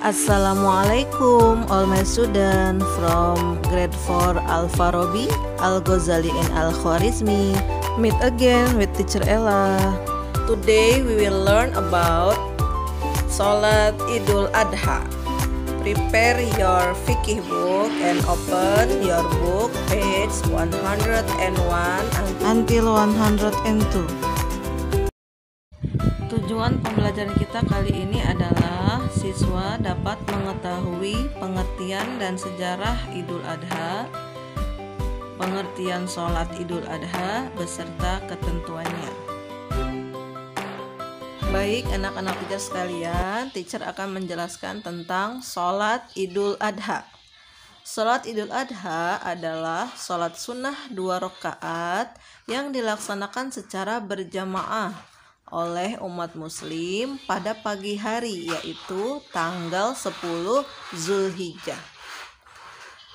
Assalamualaikum all my student from grade 4 Al-Farabi, Al-Ghazali and Al-Khwarizmi. Meet again with teacher Ella. Today we will learn about Salat Idul Adha. Prepare your fikih book and open your book page 101 until 102. Tujuan pembelajaran kita kali ini adalah siswa dapat mengetahui pengertian dan sejarah Idul Adha, pengertian sholat Idul Adha, beserta ketentuannya. Baik, anak-anak teacher sekalian, teacher akan menjelaskan tentang sholat Idul Adha. Sholat Idul Adha adalah sholat sunnah dua rakaat yang dilaksanakan secara berjamaah oleh umat muslim pada pagi hari yaitu tanggal 10 Zulhijjah.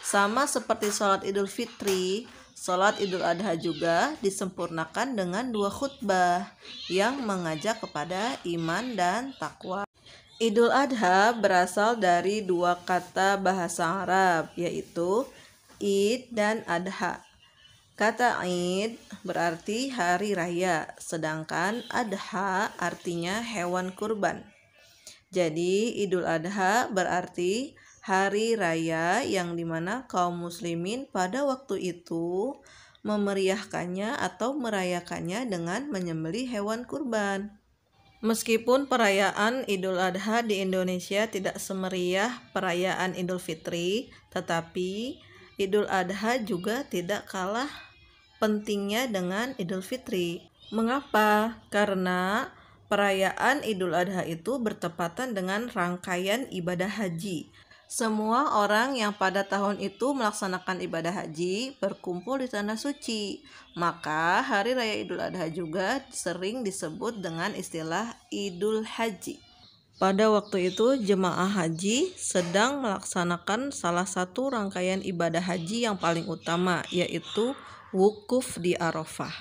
Sama seperti sholat idul fitri, sholat idul adha juga disempurnakan dengan dua khutbah yang mengajak kepada iman dan takwa. Idul adha berasal dari dua kata bahasa Arab yaitu id dan adha Kata Eid berarti hari raya, sedangkan Adha artinya hewan kurban. Jadi Idul Adha berarti hari raya yang dimana kaum muslimin pada waktu itu memeriahkannya atau merayakannya dengan menyembeli hewan kurban. Meskipun perayaan Idul Adha di Indonesia tidak semeriah perayaan Idul Fitri, tetapi Idul Adha juga tidak kalah pentingnya dengan Idul Fitri. Mengapa? Karena perayaan Idul Adha itu bertepatan dengan rangkaian ibadah haji. Semua orang yang pada tahun itu melaksanakan ibadah haji berkumpul di tanah suci. Maka hari raya Idul Adha juga sering disebut dengan istilah Idul Haji. Pada waktu itu, jemaah haji sedang melaksanakan salah satu rangkaian ibadah haji yang paling utama, yaitu wukuf di Arafah.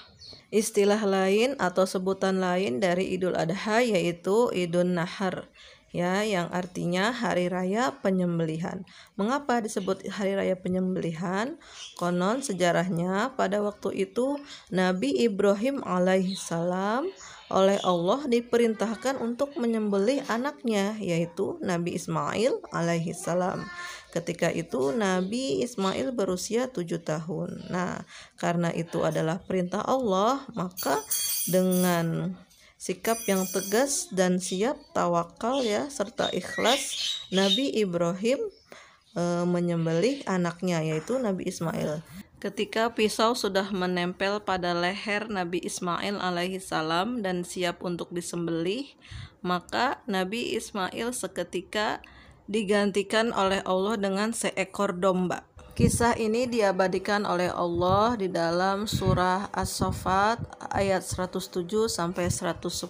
Istilah lain atau sebutan lain dari Idul Adha yaitu Idul Nahar ya yang artinya hari raya penyembelihan. Mengapa disebut hari raya penyembelihan? Konon sejarahnya pada waktu itu Nabi Ibrahim alaihissalam oleh Allah diperintahkan untuk menyembelih anaknya yaitu Nabi Ismail alaihissalam. Ketika itu Nabi Ismail berusia tujuh tahun. Nah, karena itu adalah perintah Allah, maka dengan sikap yang tegas dan siap tawakal ya serta ikhlas Nabi Ibrahim e, menyembelih anaknya yaitu Nabi Ismail. Ketika pisau sudah menempel pada leher Nabi Ismail alaihi salam dan siap untuk disembelih, maka Nabi Ismail seketika digantikan oleh Allah dengan seekor domba. Kisah ini diabadikan oleh Allah di dalam surah As-Saffat ayat 107 sampai 110.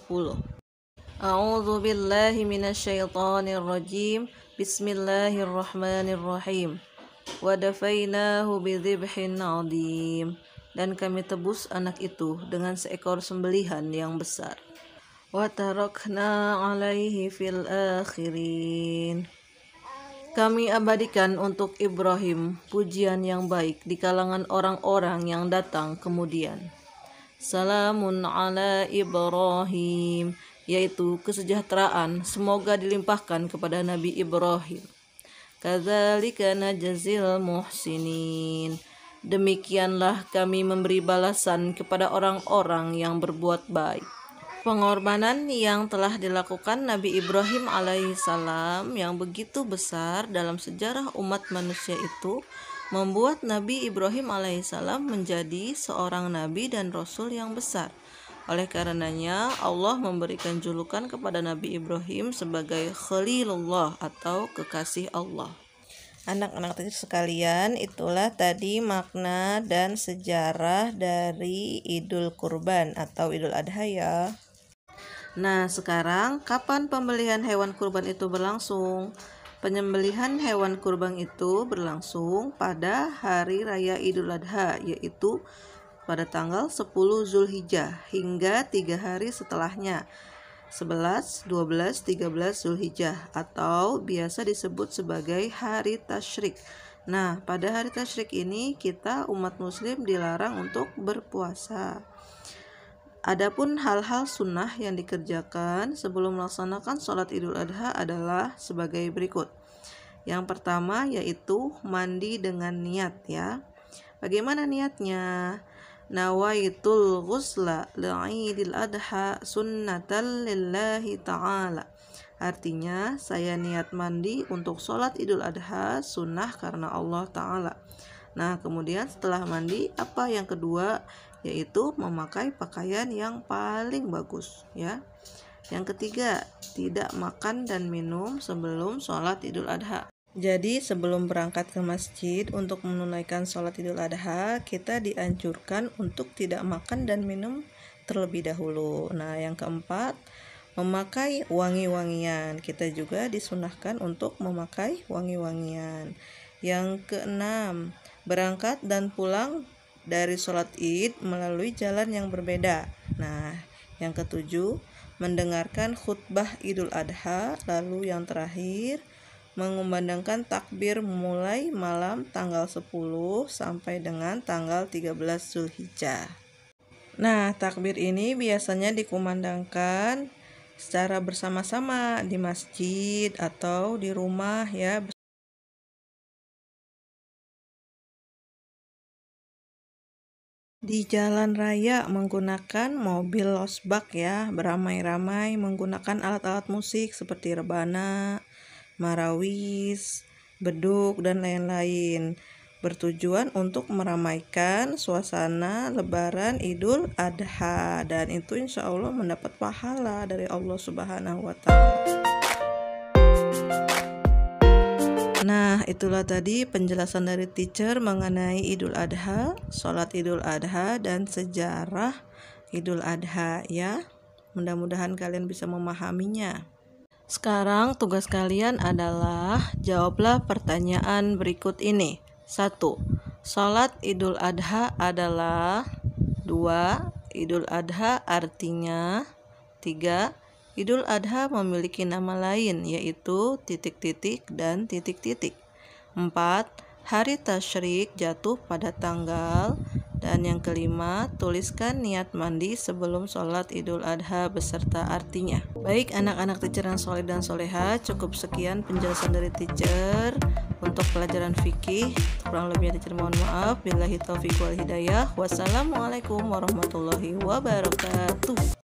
A'udzu billahi minasyaitonir rajim. Bismillahirrahmanirrahim. Wadafainahu bidhibhin 'adzim. Dan kami tebus anak itu dengan seekor sembelihan yang besar. Watarokna 'alaihi fil akhirin. Kami abadikan untuk Ibrahim pujian yang baik di kalangan orang-orang yang datang kemudian. Salamun ala Ibrahim, yaitu kesejahteraan semoga dilimpahkan kepada Nabi Ibrahim. Kadzalika najzil muhsinin. Demikianlah kami memberi balasan kepada orang-orang yang berbuat baik pengorbanan yang telah dilakukan Nabi Ibrahim alaihissalam yang begitu besar dalam sejarah umat manusia itu membuat Nabi Ibrahim alaihissalam menjadi seorang nabi dan rasul yang besar. Oleh karenanya, Allah memberikan julukan kepada Nabi Ibrahim sebagai Khalilullah atau kekasih Allah. Anak-anak tadi sekalian, itulah tadi makna dan sejarah dari Idul Kurban atau Idul Adha ya. Nah, sekarang kapan pembelian hewan kurban itu berlangsung? Penyembelihan hewan kurban itu berlangsung pada hari raya Idul Adha, yaitu pada tanggal 10 Zulhijjah hingga 3 hari setelahnya. 11, 12, 13 Zulhijjah atau biasa disebut sebagai hari Tashrik. Nah, pada hari Tashrik ini kita umat muslim dilarang untuk berpuasa. Adapun hal-hal sunnah yang dikerjakan sebelum melaksanakan sholat Idul Adha adalah sebagai berikut. Yang pertama yaitu mandi dengan niat ya. Bagaimana niatnya? Nawaitul ghusla li'idil adha sunnatan lillahi ta'ala. Artinya, saya niat mandi untuk sholat idul adha sunnah karena Allah Ta'ala. Nah, kemudian setelah mandi, apa yang kedua yaitu memakai pakaian yang paling bagus ya. Yang ketiga, tidak makan dan minum sebelum sholat Idul Adha. Jadi sebelum berangkat ke masjid untuk menunaikan sholat Idul Adha, kita dianjurkan untuk tidak makan dan minum terlebih dahulu. Nah, yang keempat, memakai wangi-wangian. Kita juga disunahkan untuk memakai wangi-wangian. Yang keenam, berangkat dan pulang dari sholat id melalui jalan yang berbeda. Nah, yang ketujuh, mendengarkan khutbah Idul Adha, lalu yang terakhir, mengumandangkan takbir mulai malam tanggal 10 sampai dengan tanggal 13 Zulhijjah. Nah, takbir ini biasanya dikumandangkan secara bersama-sama di masjid atau di rumah ya di jalan raya menggunakan mobil losbak ya beramai-ramai menggunakan alat-alat musik seperti rebana, marawis, beduk dan lain-lain bertujuan untuk meramaikan suasana lebaran Idul Adha dan itu insya Allah mendapat pahala dari Allah Subhanahu wa taala. Nah, itulah tadi penjelasan dari teacher mengenai Idul Adha, sholat Idul Adha, dan sejarah Idul Adha ya. Mudah-mudahan kalian bisa memahaminya. Sekarang tugas kalian adalah jawablah pertanyaan berikut ini. Satu, sholat Idul Adha adalah dua, Idul Adha artinya tiga. Idul Adha memiliki nama lain yaitu titik-titik dan titik-titik. 4. Hari tasyrik jatuh pada tanggal dan yang kelima, tuliskan niat mandi sebelum sholat idul adha beserta artinya. Baik anak-anak teacher yang soleh dan soleha, cukup sekian penjelasan dari teacher untuk pelajaran fikih. Kurang lebihnya teacher mohon maaf. bila hitafiq wal hidayah. Wassalamualaikum warahmatullahi wabarakatuh.